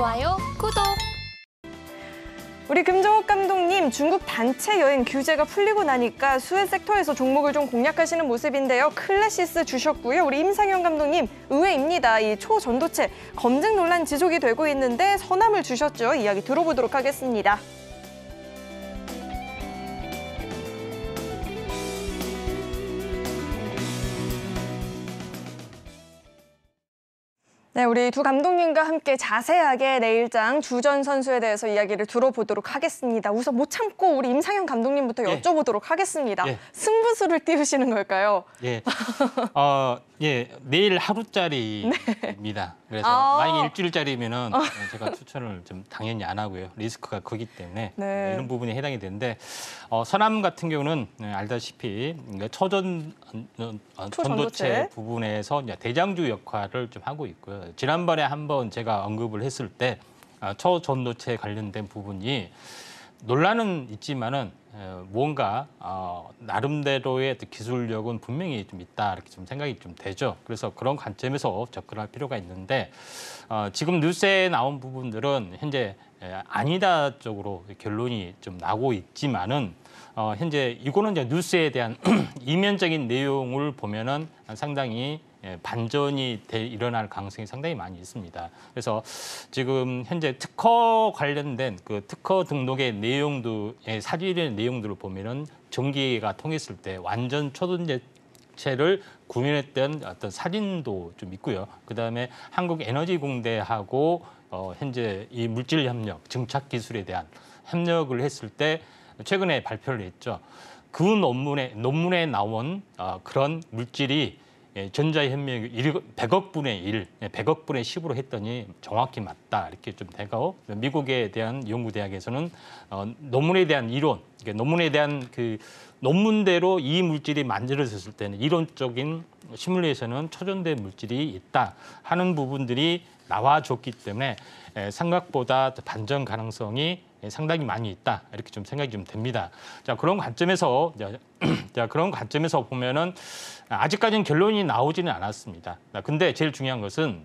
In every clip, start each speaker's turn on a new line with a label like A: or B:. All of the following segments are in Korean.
A: 좋아요, 구독! 우리 금정욱 감독님 중국 단체 여행 규제가 풀리고 나니까 수혜 섹터에서 종목을 좀 공략하시는 모습인데요. 클래시스 주셨고요. 우리 임상현 감독님 의외입니다. 이 초전도체 검증 논란 지속이 되고 있는데 서남을 주셨죠. 이야기 들어보도록 하겠습니다. 네, 우리 두 감독님과 함께 자세하게 내일장 네 주전 선수에 대해서 이야기를 들어보도록 하겠습니다. 우선 못 참고 우리 임상현 감독님부터 예. 여쭤보도록 하겠습니다. 예. 승부수를 띄우시는 걸까요? 예.
B: 어, 예, 내일 하루짜리입니다. 네. 그래서 아 만약에 일주일짜리면은 아 제가 추천을 좀 당연히 안 하고요. 리스크가 크기 때문에 네. 네 이런 부분에 해당이 되는데 어, 서남 같은 경우는 알다시피 초전 어, 어 전도체 부분에서 대장주 역할을 좀 하고 있고요. 지난번에 한번 제가 언급을 했을 때 아, 초전도체 관련된 부분이 논란은 있지만은 뭔가 어, 나름대로의 기술력은 분명히 좀 있다 이렇게 좀 생각이 좀 되죠. 그래서 그런 관점에서 접근할 필요가 있는데 어, 지금 뉴스에 나온 부분들은 현재 아니다 쪽으로 결론이 좀 나고 있지만은 어, 현재 이거는 이제 뉴스에 대한 이면적인 내용을 보면은 상당히 예, 반전이 되, 일어날 가능성이 상당히 많이 있습니다. 그래서 지금 현재 특허 관련된 그 특허 등록의 내용도 예, 사실의 내용들을 보면은 전기가 통했을 때 완전 초전제 체를 구현했던 어떤 사진도 좀 있고요. 그다음에 한국 에너지 공대하고 어, 현재 이 물질 협력, 증착 기술에 대한 협력을 했을 때 최근에 발표를 했죠. 그 논문에 논문에 나온 어, 그런 물질이 예, 전자현명액 100억분의 1, 100억분의 예, 10으로 했더니 정확히 맞다 이렇게 좀 되고 미국에 대한 연구대학에서는 어, 논문에 대한 이론, 그러니까 논문에 대한 그 논문대로 이 물질이 만들어졌을 때는 이론적인 시뮬레이션은 초전된 물질이 있다 하는 부분들이 나와줬기 때문에 생각보다 반전 가능성이 상당히 많이 있다 이렇게 좀 생각이 좀 됩니다. 자 그런 관점에서 자 그런 관점에서 보면은 아직까지는 결론이 나오지는 않았습니다. 근데 제일 중요한 것은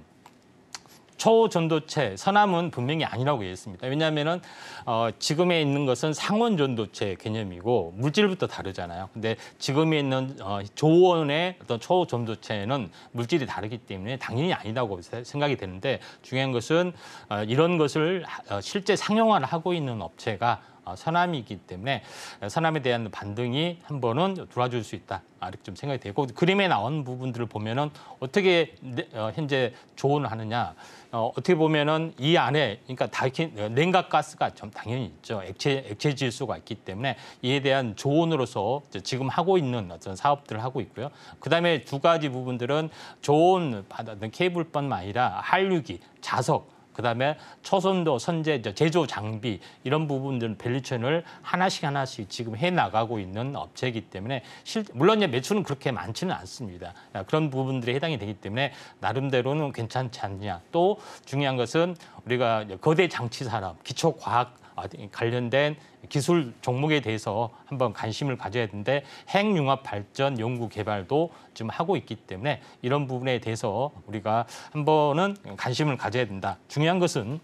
B: 초전도체 서남은 분명히 아니라고 얘기했습니다. 왜냐하면 어, 지금에 있는 것은 상원 전도체 개념이고 물질부터 다르잖아요. 근데 지금에 있는 어, 조원의 어떤 초전도체는 물질이 다르기 때문에 당연히 아니라고 생각이 되는데 중요한 것은 어, 이런 것을 어, 실제 상용화를 하고 있는 업체가 사람이 아, 기 때문에 사람에 대한 반등이 한 번은 돌아줄 수 있다. 아, 이렇게 좀 생각이 되고 그림에 나온 부분들을 보면은 어떻게 어, 현재 조언을 하느냐 어, 어떻게 보면은 이 안에 그러니까 다이 냉각 가스가 좀 당연히 있죠 액체 액체 질소가 있기 때문에 이에 대한 조언으로서 지금 하고 있는 어떤 사업들을 하고 있고요 그다음에 두 가지 부분들은 좋은 받는 케이블뿐만 아니라 한류기 자석 그다음에 초선도 선제 제조 장비 이런 부분들은 밸류체인을 하나씩 하나씩 지금 해 나가고 있는 업체이기 때문에 실 물론 이제 매출은 그렇게 많지는 않습니다. 아, 그런 부분들에 해당이 되기 때문에 나름대로는 괜찮지 않냐. 또 중요한 것은 우리가 거대 장치 산업, 기초 과학 아, 관련된 기술 종목에 대해서 한번 관심을 가져야 되는데 핵융합 발전 연구 개발도 지금 하고 있기 때문에 이런 부분에 대해서 우리가 한번은 관심을 가져야 된다. 중요한 것은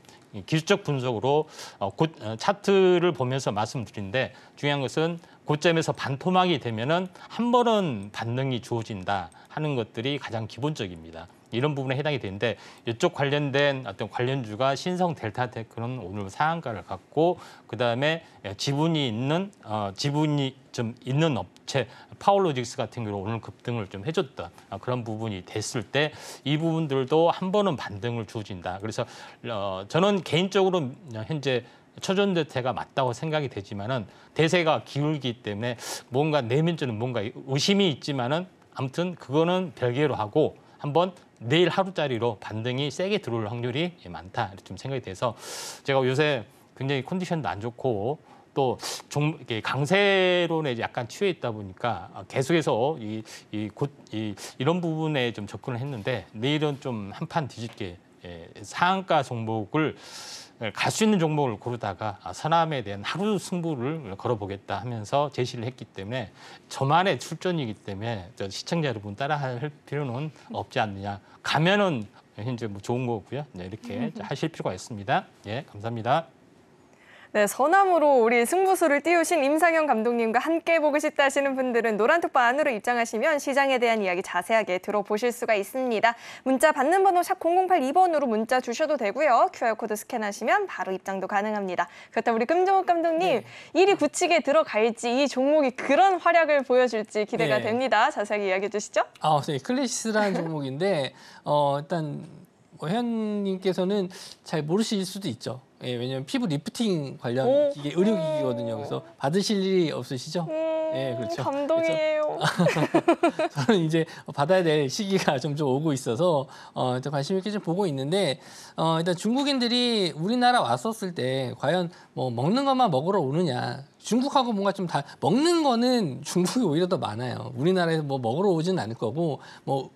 B: 기술적 분석으로 어, 곧 어, 차트를 보면서 말씀드린데 중요한 것은 고점에서 반토막이 되면은 한 번은 반등이 주어진다 하는 것들이 가장 기본적입니다. 이런 부분에 해당이 되는데 이쪽 관련된 어떤 관련주가 신성 델타테크는 오늘 상한가를 갖고 그다음에 지분이 있는 어, 지분이 좀 있는 업체 파울로직스 같은 경우 오늘 급등을 좀 해줬다 어, 그런 부분이 됐을 때 이 부분들도 한 번은 반등을 주진다 어 그래서 어, 저는 개인적으로 현재 초전대태가 맞다고 생각이 되지만은 대세가 기울기 때문에 뭔가 내면적인 뭔가 의심이 있지만은 아무튼 그거는 별개로 하고 한번 내일 하루짜리로 반등이 세게 들어올 확률이 많다 이렇게 좀 생각이 돼서 제가 요새 굉장히 컨디션도 안 좋고 또 종, 강세론에 약간 취해 있다 보니까 계속해서 이, 이, 곧, 이, 이런 부분에 좀 접근을 했는데 내일은 좀 한 판 뒤집게 예, 상한가 종목을 예, 갈수 있는 종목을 고르다가 아, 서남에 대한 하루 승부를 걸어보겠다 하면서 제시를 했기 때문에 저만의 출전이기 때문에 저 시청자 여러분 따라할 필요는 없지 않느냐. 가면은 현재 뭐 좋은 거고요. 네, 이렇게 음. 하실 필요가 있습니다. 예, 감사합니다.
A: 네, 서남으로 우리 승부수를 띄우신 임상현 감독님과 함께 보고 싶다 하시는 분들은 노란톡방 안으로 입장하시면 시장에 대한 이야기 자세하게 들어보실 수가 있습니다. 문자 받는 번호 샵 0082번으로 문자 주셔도 되고요. QR코드 스캔하시면 바로 입장도 가능합니다. 그렇다면 우리 금종욱 감독님, 네. 1위 굳히게 들어갈지 이 종목이 그런 활약을 보여줄지 기대가 네. 됩니다. 자세하게 이야기해 주시죠.
C: 아, 네. 클래시스라는 종목인데 어, 일단 뭐 회원님께서는 잘 모르실 수도 있죠. 예, 왜냐면 피부 리프팅 관련 오. 기계, 의료기기거든요. 그래서 받으실 일이 없으시죠? 음, 예, 그렇죠.
A: 감동이에요. 그렇죠?
C: 저는 이제 받아야 될 시기가 점점 오고 있어서 어, 일단 관심 있게 좀 보고 있는데 어, 일단 중국인들이 우리나라 왔었을 때 과연 뭐 먹는 것만 먹으러 오느냐 중국하고 뭔가 좀 다 먹는 거는 중국이 오히려 더 많아요. 우리나라에서 뭐 먹으러 오지는 않을 거고 뭐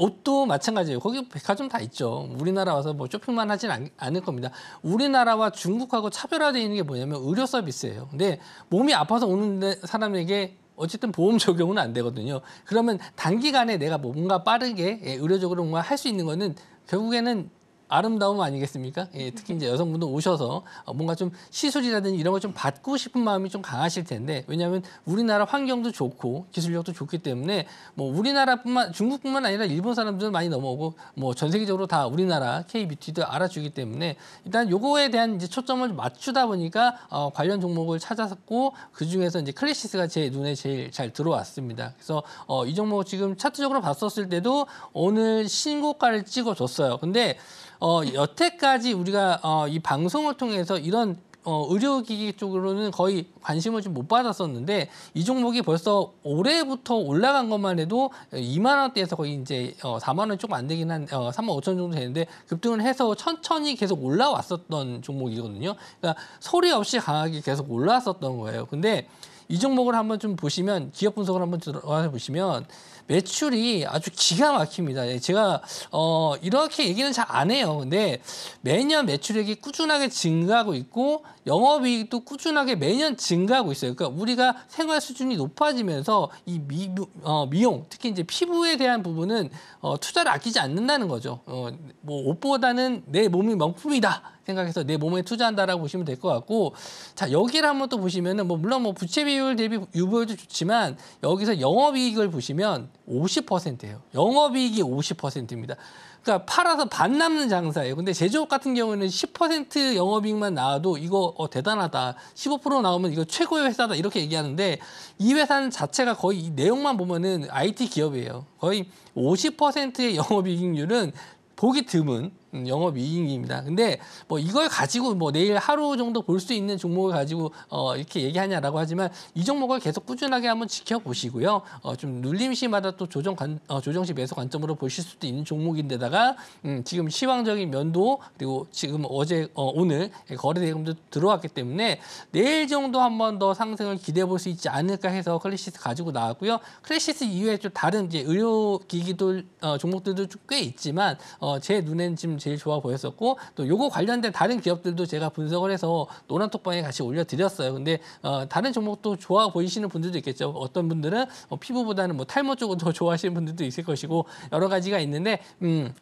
C: 옷도 마찬가지예요. 거기 백화점 다 있죠. 우리나라 와서 뭐 쇼핑만 하진 않, 않을 겁니다. 우리나라와 중국하고 차별화되어 있는 게 뭐냐면 의료 서비스예요. 근데 몸이 아파서 오는 사람에게 어쨌든 보험 적용은 안 되거든요. 그러면 단기간에 내가 뭔가 빠르게 의료적으로 뭔가 할 수 있는 거는 결국에는 아름다움 아니겠습니까? 예, 특히 이제 여성분도 오셔서 어, 뭔가 좀 시술이라든지 이런 걸 좀 받고 싶은 마음이 좀 강하실 텐데 왜냐하면 우리나라 환경도 좋고 기술력도 좋기 때문에 뭐 우리나라뿐만 중국뿐만 아니라 일본 사람들도 많이 넘어오고 뭐 전 세계적으로 다 우리나라 K 뷰티도 알아주기 때문에 일단 요거에 대한 이제 초점을 맞추다 보니까 어, 관련 종목을 찾았고 그 중에서 이제 클래시스가 제 눈에 제일 잘 들어왔습니다. 그래서 어, 이 종목 지금 차트적으로 봤었을 때도 오늘 신고가를 찍어줬어요. 근데 어, 여태까지 우리가 어, 이 방송을 통해서 이런 어, 의료기기 쪽으로는 거의 관심을 좀 못 받았었는데 이 종목이 벌써 올해부터 올라간 것만 해도 2만 원대에서 거의 이제 어, 4만 원쪽안 되긴 한 어, 3만 5천 정도 되는데 급등을 해서 천천히 계속 올라왔었던 종목이거든요. 그러니까 소리 없이 강하게 계속 올라왔었던 거예요. 근데 이 종목을 한번 좀 보시면 기업 분석을 한번 들어가서 보시면 매출이 아주 기가 막힙니다. 예, 제가 어, 이렇게 얘기는 잘 안 해요. 근데 매년 매출액이 꾸준하게 증가하고 있고 영업이익도 꾸준하게 매년 증가하고 있어요. 그러니까 우리가 생활 수준이 높아지면서 이 미, 어, 미용, 특히 이제 피부에 대한 부분은 어, 투자를 아끼지 않는다는 거죠. 어, 뭐 옷보다는 내 몸이 명품이다. 생각해서 내 몸에 투자한다라고 보시면 될 것 같고 자 여기를 한번 또 보시면은 뭐 물론 뭐 부채 비율 대비 유보율도 좋지만 여기서 영업이익을 보시면 50%예요. 영업이익이 50%입니다. 그러니까 팔아서 반 남는 장사예요. 근데 제조업 같은 경우는 에10% 영업이익만 나와도 이거 어, 대단하다. 15% 나오면 이거 최고의 회사다 이렇게 얘기하는데 이 회사는 자체가 거의 이 내용만 보면은 IT 기업이에요. 거의 50%의 영업이익률은 보기 드문 음, 영업 이익입니다. 근데 뭐 이걸 가지고 뭐 내일 하루 정도 볼 수 있는 종목을 가지고 어 이렇게 얘기하냐라고 하지만 이 종목을 계속 꾸준하게 한번 지켜보시고요. 어 좀 눌림시마다 또 조정 관, 어 조정시 매수 관점으로 보실 수도 있는 종목인데다가 음 지금 시황적인 면도 그리고 지금 어제 어 오늘 거래 대금도 들어왔기 때문에 내일 정도 한번 더 상승을 기대해 볼 수 있지 않을까 해서 클래시스 가지고 나왔고요. 클래시스 이외에 좀 다른 이제 의료 기기들 어 종목들도 꽤 있지만 어 제 눈엔 지금 제일 좋아 보였었고 또 요거 관련된 다른 기업들도 제가 분석을 해서 노란톡방에 같이 올려드렸어요. 근데 어, 다른 종목도 좋아 보이시는 분들도 있겠죠. 어떤 분들은 어, 피부보다는 뭐 탈모 쪽을 더 좋아하시는 분들도 있을 것이고 여러 가지가 있는데 음.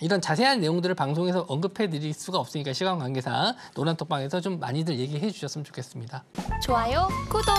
C: 이런 자세한 내용들을 방송에서 언급해 드릴 수가 없으니까 시간
A: 관계상 노란톡방에서 좀 많이들 얘기해 주셨으면 좋겠습니다. 좋아요, 구독!